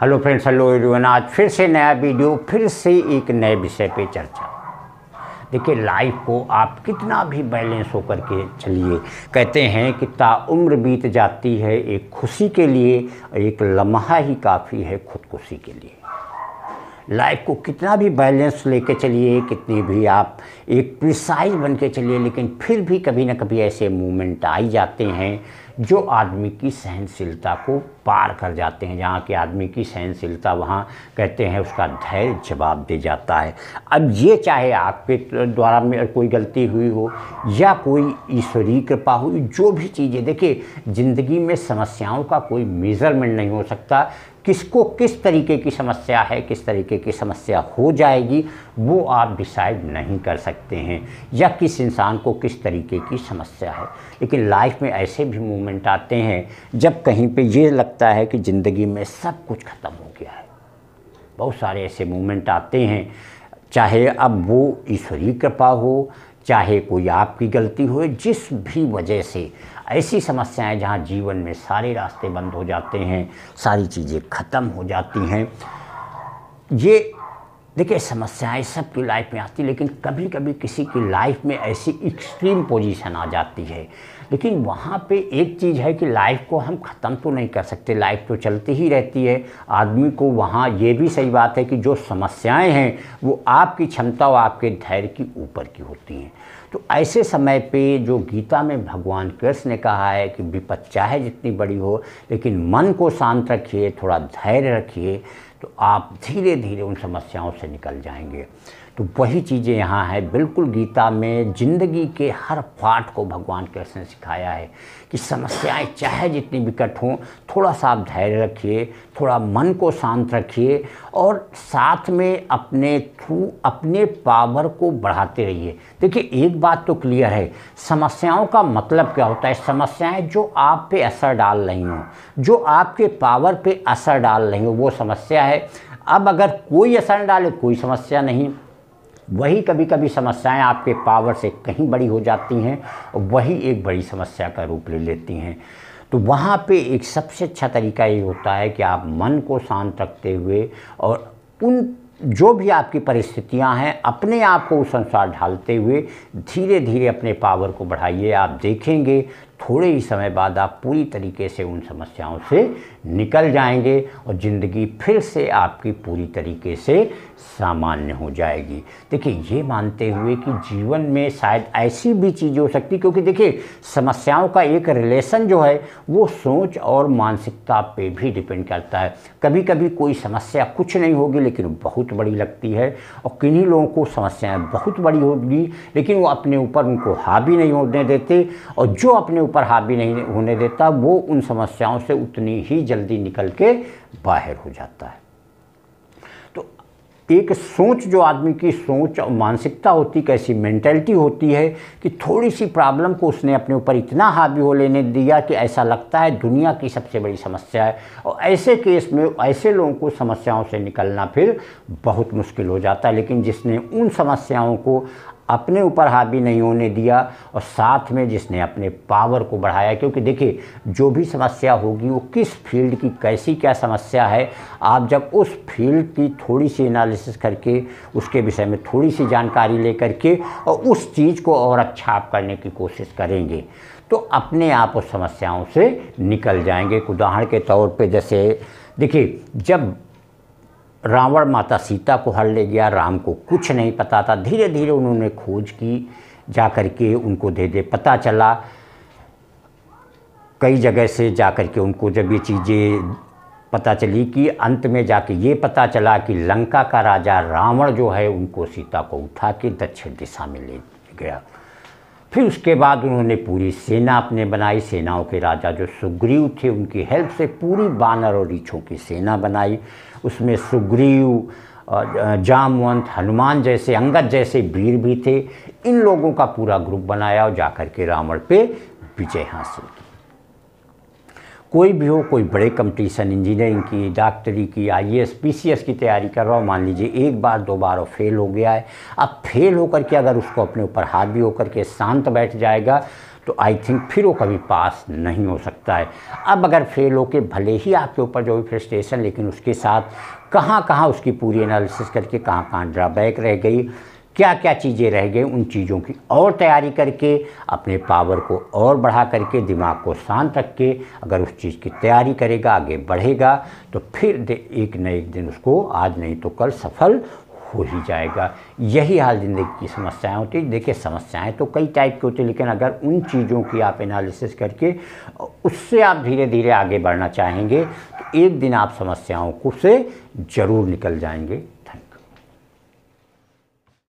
hello friends hello everyone आज फिर से नया वीडियो फिर से एक नए विषय पे चर्चा देखिए लाइफ को आप कितना भी बैलेंस होकर के चलिए कहते हैं कि उम्र बीत जाती है एक खुशी के लिए एक लम्हा ही काफ़ी है खुदकुशी के लिए लाइफ को कितना भी बैलेंस लेके चलिए कितनी भी आप एक प्रिसाइज बन के चलिए लेकिन फिर भी कभी ना कभी ऐसे मूवमेंट आ जाते हैं जो आदमी की सहनशीलता को पार कर जाते हैं जहाँ के आदमी की सहनशीलता वहाँ कहते हैं उसका धैर्य जवाब दे जाता है अब ये चाहे आपके द्वारा में कोई गलती हुई हो या कोई ईश्वरीय कृपा हुई जो भी चीज़ें देखिए ज़िंदगी में समस्याओं का कोई मेज़रमेंट नहीं हो सकता किसको किस तरीके की समस्या है किस तरीके की समस्या हो जाएगी वो आप डिसाइड नहीं कर सकते हैं या किस इंसान को किस तरीके की समस्या है लेकिन लाइफ में ऐसे भी मोमेंट आते हैं जब कहीं पे ये लगता लगता है कि ज़िंदगी में सब कुछ ख़त्म हो गया है बहुत सारे ऐसे मोमेंट आते हैं चाहे अब वो ईश्वरीय कृपा हो चाहे कोई आपकी गलती हो जिस भी वजह से ऐसी समस्याएं जहां जीवन में सारे रास्ते बंद हो जाते हैं सारी चीज़ें ख़त्म हो जाती हैं ये देखिए समस्याएं सबकी लाइफ में आती लेकिन कभी कभी किसी की लाइफ में ऐसी एक्सट्रीम पोजीशन आ जाती है लेकिन वहाँ पे एक चीज़ है कि लाइफ को हम ख़त्म तो नहीं कर सकते लाइफ तो चलती ही रहती है आदमी को वहाँ ये भी सही बात है कि जो समस्याएं हैं वो आपकी क्षमता और आपके धैर्य की ऊपर की होती हैं तो ऐसे समय पे जो गीता में भगवान कृष्ण ने कहा है कि विपत्त चाहे जितनी बड़ी हो लेकिन मन को शांत रखिए थोड़ा धैर्य रखिए तो आप धीरे धीरे उन समस्याओं से निकल जाएंगे तो वही चीज़ें यहाँ है बिल्कुल गीता में जिंदगी के हर पाठ को भगवान कृष्ण ने सिखाया है कि समस्याएं चाहे जितनी विकट हों थोड़ा सा आप धैर्य रखिए थोड़ा मन को शांत रखिए और साथ में अपने थ्रू अपने पावर को बढ़ाते रहिए देखिए एक बात तो क्लियर है समस्याओं का मतलब क्या होता है समस्याएं जो आप पे असर डाल रही हों जो आपके पावर पे असर डाल रही हों वो समस्या है अब अगर कोई असर डाले कोई समस्या नहीं वही कभी कभी समस्याएं आपके पावर से कहीं बड़ी हो जाती हैं और वही एक बड़ी समस्या का रूप ले लेती हैं तो वहाँ पे एक सबसे अच्छा तरीका ये होता है कि आप मन को शांत रखते हुए और उन जो भी आपकी परिस्थितियां हैं अपने आप को उस अनुसार ढालते हुए धीरे धीरे अपने पावर को बढ़ाइए आप देखेंगे थोड़े ही समय बाद आप पूरी तरीके से उन समस्याओं से निकल जाएंगे और ज़िंदगी फिर से आपकी पूरी तरीके से सामान्य हो जाएगी देखिए ये मानते हुए कि जीवन में शायद ऐसी भी चीज़ हो सकती क्योंकि देखिए समस्याओं का एक रिलेशन जो है वो सोच और मानसिकता पे भी डिपेंड करता है कभी कभी कोई समस्या कुछ नहीं होगी लेकिन बहुत बड़ी लगती है और किन्हीं लोगों को समस्याएँ बहुत बड़ी होगी लेकिन वो अपने ऊपर उनको हावी नहीं होने देते और जो अपने ऊपर हावी नहीं होने देता वो उन समस्याओं से उतनी ही जल्दी निकल के बाहर हो जाता है तो एक सोच जो आदमी की सोच और मानसिकता होती कैसी मेंटेलिटी होती है कि थोड़ी सी प्रॉब्लम को उसने अपने ऊपर इतना हावी हो लेने दिया कि ऐसा लगता है दुनिया की सबसे बड़ी समस्या है और ऐसे केस में ऐसे लोगों को समस्याओं से निकलना फिर बहुत मुश्किल हो जाता है लेकिन जिसने उन समस्याओं को अपने ऊपर हावी नहीं होने दिया और साथ में जिसने अपने पावर को बढ़ाया क्योंकि देखिए जो भी समस्या होगी वो किस फील्ड की कैसी क्या समस्या है आप जब उस फील्ड की थोड़ी सी एनालिसिस करके उसके विषय में थोड़ी सी जानकारी लेकर के और उस चीज़ को और अच्छा आप करने की कोशिश करेंगे तो अपने आप उस समस्याओं से निकल जाएंगे उदाहरण के तौर पर जैसे देखिए जब रावण माता सीता को हर ले गया राम को कुछ नहीं पता था धीरे धीरे उन्होंने खोज की जा कर के उनको दे दे पता चला कई जगह से जा कर के उनको जब ये चीज़ें पता चली कि अंत में जाके ये पता चला कि लंका का राजा रावण जो है उनको सीता को उठा के दक्षिण दिशा में ले गया फिर उसके बाद उन्होंने पूरी सेना अपने बनाई सेनाओं के राजा जो सुग्रीव थे उनकी हेल्प से पूरी बानर और रीछों की सेना बनाई उसमें सुग्रीव जामवंत हनुमान जैसे अंगद जैसे वीर भी थे इन लोगों का पूरा ग्रुप बनाया और जाकर के रावण पे विजय हासिल की कोई भी हो कोई बड़े कंपटीशन इंजीनियरिंग की डॉक्टरी की आईएएस पीसीएस की तैयारी कर रहा हो मान लीजिए एक बार दो बार और फेल हो गया है अब फेल होकर के अगर उसको अपने ऊपर हाथ भी होकर के शांत बैठ जाएगा तो आई थिंक फिर वो कभी पास नहीं हो सकता है अब अगर फेल हो के भले ही आपके ऊपर जो भी फ्रस्ट्रेशन लेकिन उसके साथ कहाँ कहाँ उसकी पूरी एनालिसिस करके कहाँ कहाँ ड्रॉबैक रह गई क्या क्या चीज़ें रह गई उन चीज़ों की और तैयारी करके अपने पावर को और बढ़ा करके दिमाग को शांत रख के अगर उस चीज़ की तैयारी करेगा आगे बढ़ेगा तो फिर एक न एक दिन उसको आज नहीं तो कल सफल हो ही जाएगा यही हाल ज़िंदगी की समस्याएं होती है देखिए समस्याएं तो कई टाइप की होती है लेकिन अगर उन चीज़ों की आप एनालिसिस करके उससे आप धीरे धीरे आगे बढ़ना चाहेंगे तो एक दिन आप समस्याओं को से ज़रूर निकल जाएंगे